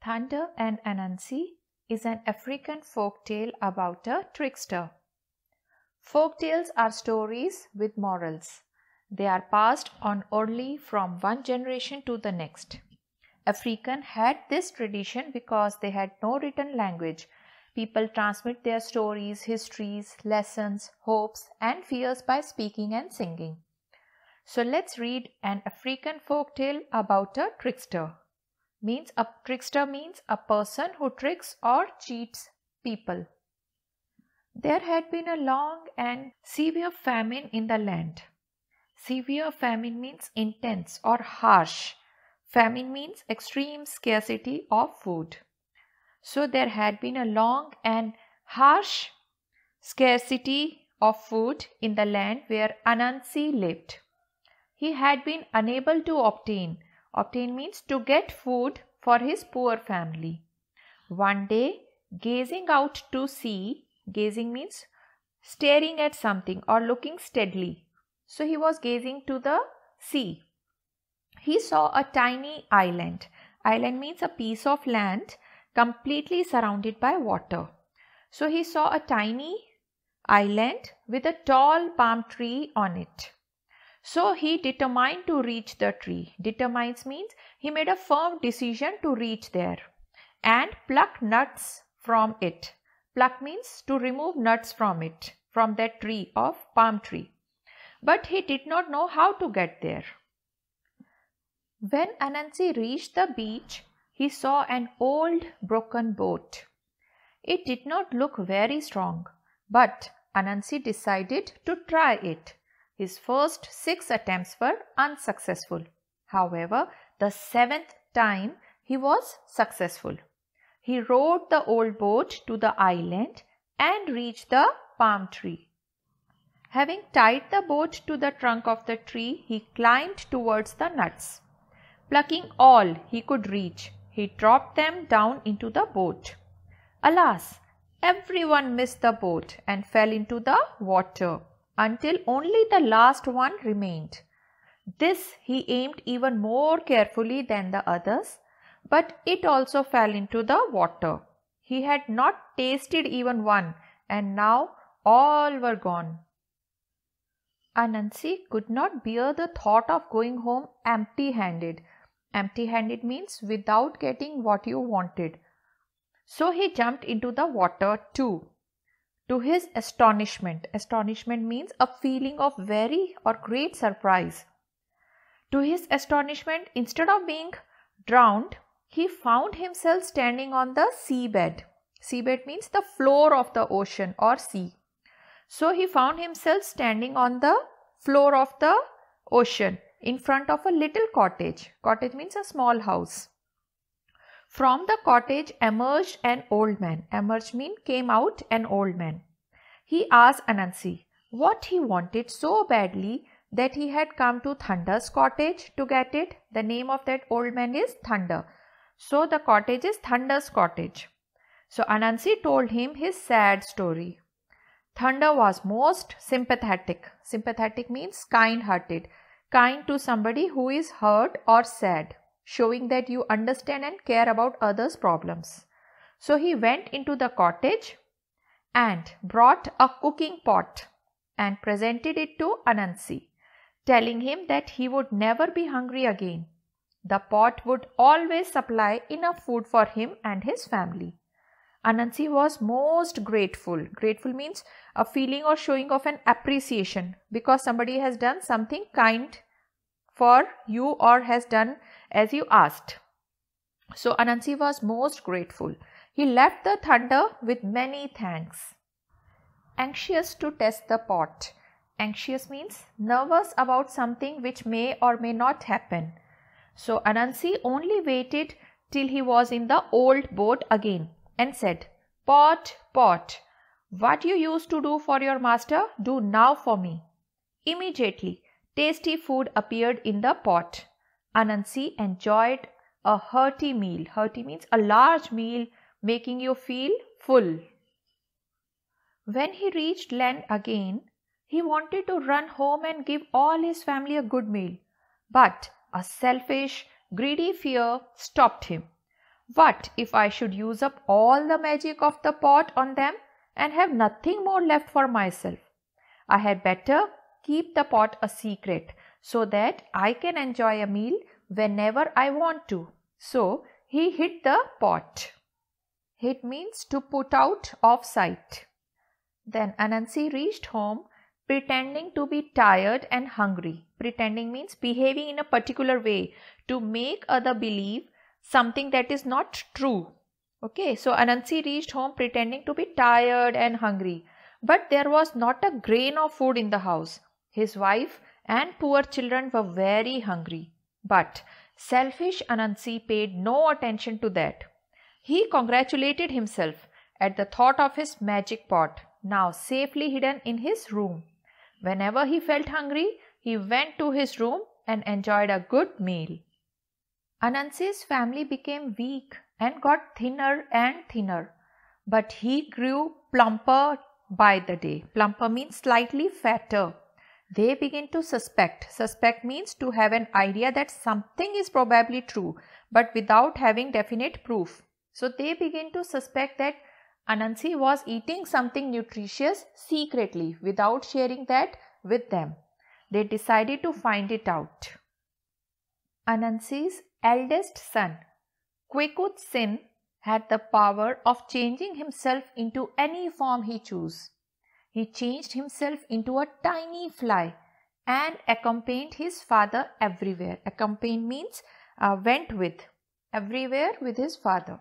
Thunder and Anansi is an African folk tale about a trickster. Folk tales are stories with morals. They are passed on orally from one generation to the next. African had this tradition because they had no written language. People transmit their stories, histories, lessons, hopes, and fears by speaking and singing. So let's read an African folk tale about a trickster means a trickster means a person who tricks or cheats people. There had been a long and severe famine in the land. Severe famine means intense or harsh. Famine means extreme scarcity of food. So there had been a long and harsh scarcity of food in the land where Anansi lived. He had been unable to obtain Obtain means to get food for his poor family. One day, gazing out to sea, gazing means staring at something or looking steadily. So he was gazing to the sea. He saw a tiny island. Island means a piece of land completely surrounded by water. So he saw a tiny island with a tall palm tree on it. So he determined to reach the tree. Determines means he made a firm decision to reach there and pluck nuts from it. Pluck means to remove nuts from it, from that tree of palm tree. But he did not know how to get there. When Anansi reached the beach, he saw an old broken boat. It did not look very strong, but Anansi decided to try it. His first six attempts were unsuccessful. However, the seventh time he was successful. He rowed the old boat to the island and reached the palm tree. Having tied the boat to the trunk of the tree, he climbed towards the nuts. Plucking all he could reach, he dropped them down into the boat. Alas, everyone missed the boat and fell into the water until only the last one remained. This he aimed even more carefully than the others, but it also fell into the water. He had not tasted even one, and now all were gone. Anansi could not bear the thought of going home empty handed. Empty handed means without getting what you wanted. So he jumped into the water too. To his astonishment, astonishment means a feeling of very or great surprise. To his astonishment, instead of being drowned, he found himself standing on the seabed. Seabed means the floor of the ocean or sea. So he found himself standing on the floor of the ocean in front of a little cottage. Cottage means a small house. From the cottage emerged an old man. Emerged mean came out an old man. He asked Anansi what he wanted so badly that he had come to Thunder's cottage to get it. The name of that old man is Thunder. So the cottage is Thunder's cottage. So Anansi told him his sad story. Thunder was most sympathetic. Sympathetic means kind hearted, kind to somebody who is hurt or sad showing that you understand and care about others' problems. So he went into the cottage and brought a cooking pot and presented it to Anansi, telling him that he would never be hungry again. The pot would always supply enough food for him and his family. Anansi was most grateful. Grateful means a feeling or showing of an appreciation because somebody has done something kind for you or has done as you asked. So Anansi was most grateful. He left the thunder with many thanks. Anxious to test the pot. Anxious means nervous about something which may or may not happen. So Anansi only waited till he was in the old boat again and said, Pot, pot, what you used to do for your master, do now for me. Immediately Tasty food appeared in the pot. Anansi enjoyed a hearty meal. Hearty means a large meal making you feel full. When he reached land again, he wanted to run home and give all his family a good meal. But a selfish, greedy fear stopped him. What if I should use up all the magic of the pot on them and have nothing more left for myself? I had better keep the pot a secret so that I can enjoy a meal whenever I want to. So he hid the pot. It means to put out of sight. Then Anansi reached home pretending to be tired and hungry. Pretending means behaving in a particular way to make other believe something that is not true. Okay, so Anansi reached home pretending to be tired and hungry, but there was not a grain of food in the house. His wife and poor children were very hungry, but selfish Anansi paid no attention to that. He congratulated himself at the thought of his magic pot, now safely hidden in his room. Whenever he felt hungry, he went to his room and enjoyed a good meal. Anansi's family became weak and got thinner and thinner, but he grew plumper by the day. Plumper means slightly fatter. They begin to suspect. Suspect means to have an idea that something is probably true but without having definite proof. So they begin to suspect that Anansi was eating something nutritious secretly without sharing that with them. They decided to find it out. Anansi's eldest son, Kwekut Sin, had the power of changing himself into any form he chose. He changed himself into a tiny fly and accompanied his father everywhere. Accompanied means uh, went with, everywhere with his father.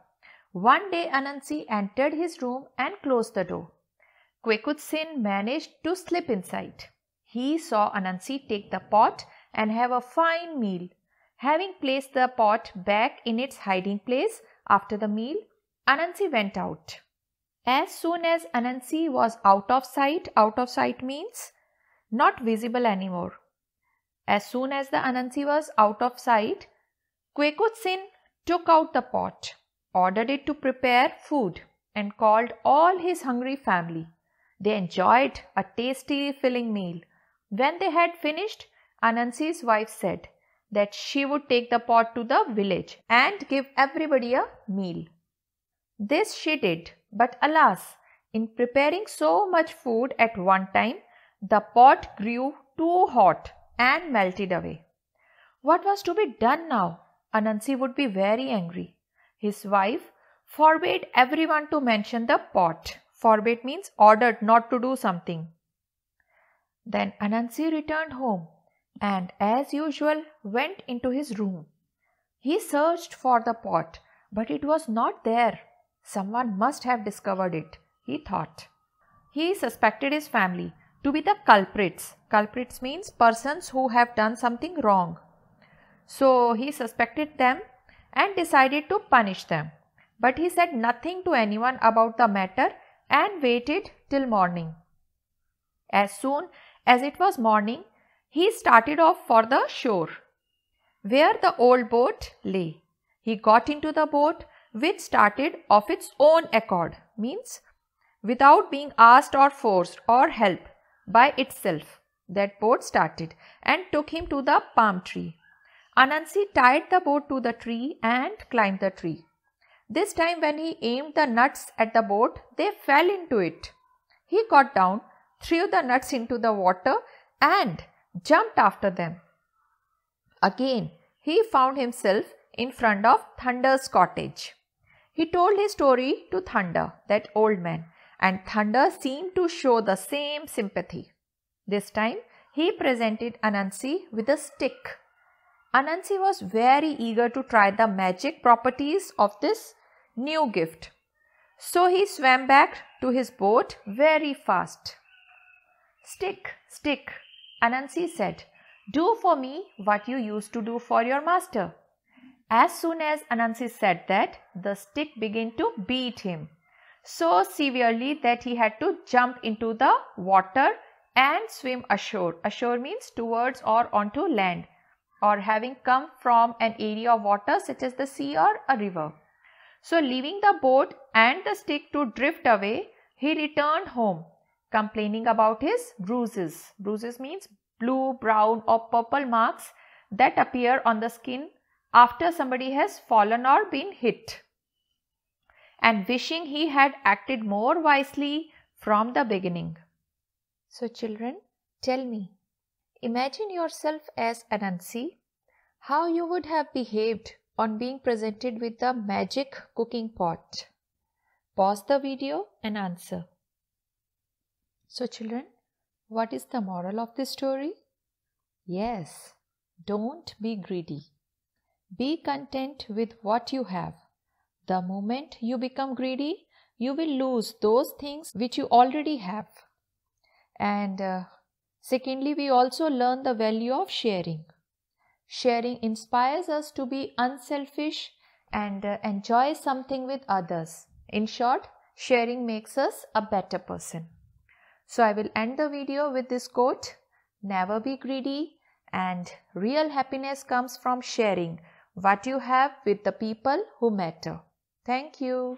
One day Anansi entered his room and closed the door. Kwekutsin managed to slip inside. He saw Anansi take the pot and have a fine meal. Having placed the pot back in its hiding place after the meal, Anansi went out. As soon as Anansi was out of sight, out of sight means not visible anymore. As soon as the Anansi was out of sight, Kwekutsin took out the pot, ordered it to prepare food, and called all his hungry family. They enjoyed a tasty, filling meal. When they had finished, Anansi's wife said that she would take the pot to the village and give everybody a meal. This she did. But alas, in preparing so much food at one time, the pot grew too hot and melted away. What was to be done now? Anansi would be very angry. His wife forbade everyone to mention the pot. Forbade means ordered not to do something. Then Anansi returned home and, as usual, went into his room. He searched for the pot, but it was not there. Someone must have discovered it, he thought. He suspected his family to be the culprits. Culprits means persons who have done something wrong. So he suspected them and decided to punish them. But he said nothing to anyone about the matter and waited till morning. As soon as it was morning, he started off for the shore where the old boat lay. He got into the boat which started of its own accord means without being asked or forced or help by itself that boat started and took him to the palm tree. Anansi tied the boat to the tree and climbed the tree. This time when he aimed the nuts at the boat, they fell into it. He got down, threw the nuts into the water and jumped after them. Again, he found himself in front of Thunder's cottage. He told his story to Thunder, that old man, and Thunder seemed to show the same sympathy. This time, he presented Anansi with a stick. Anansi was very eager to try the magic properties of this new gift. So he swam back to his boat very fast. Stick, stick, Anansi said, do for me what you used to do for your master. As soon as Anansi said that, the stick began to beat him so severely that he had to jump into the water and swim ashore. Ashore means towards or onto land or having come from an area of water such as the sea or a river. So leaving the boat and the stick to drift away, he returned home complaining about his bruises. Bruises means blue, brown or purple marks that appear on the skin after somebody has fallen or been hit and wishing he had acted more wisely from the beginning. So children, tell me, imagine yourself as Anansi, how you would have behaved on being presented with the magic cooking pot. Pause the video and answer. So children, what is the moral of this story? Yes, don't be greedy. Be content with what you have. The moment you become greedy, you will lose those things which you already have. And uh, secondly, we also learn the value of sharing. Sharing inspires us to be unselfish and uh, enjoy something with others. In short, sharing makes us a better person. So I will end the video with this quote, never be greedy and real happiness comes from sharing what you have with the people who matter. Thank you.